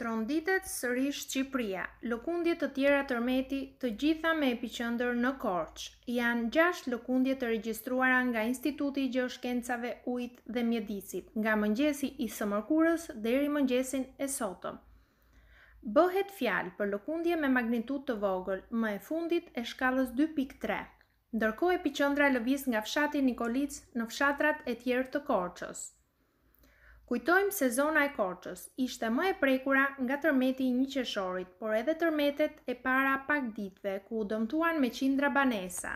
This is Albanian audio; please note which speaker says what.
Speaker 1: Tronditet sërish Shqipëria, lëkundje të tjera tërmeti të gjitha me epiqëndër në Korç, janë 6 lëkundje të regjistruara nga Instituti i Gjoshkencave Ujt dhe Mjedisit, nga mëngjesi i sëmërkurës deri mëngjesin e sotëm. Bëhet fjalë për lëkundje me magnitud të vogël, më e fundit e shkallës 2.3, ndërko epiqëndra lëviz nga fshati Nikolic në fshatrat e tjerë të Korçës. Kujtojmë se zona e korqës ishte më e prekura nga tërmeti i një qeshorit, por edhe tërmetet e para pak ditve ku u dëmtuan me qindra banesa.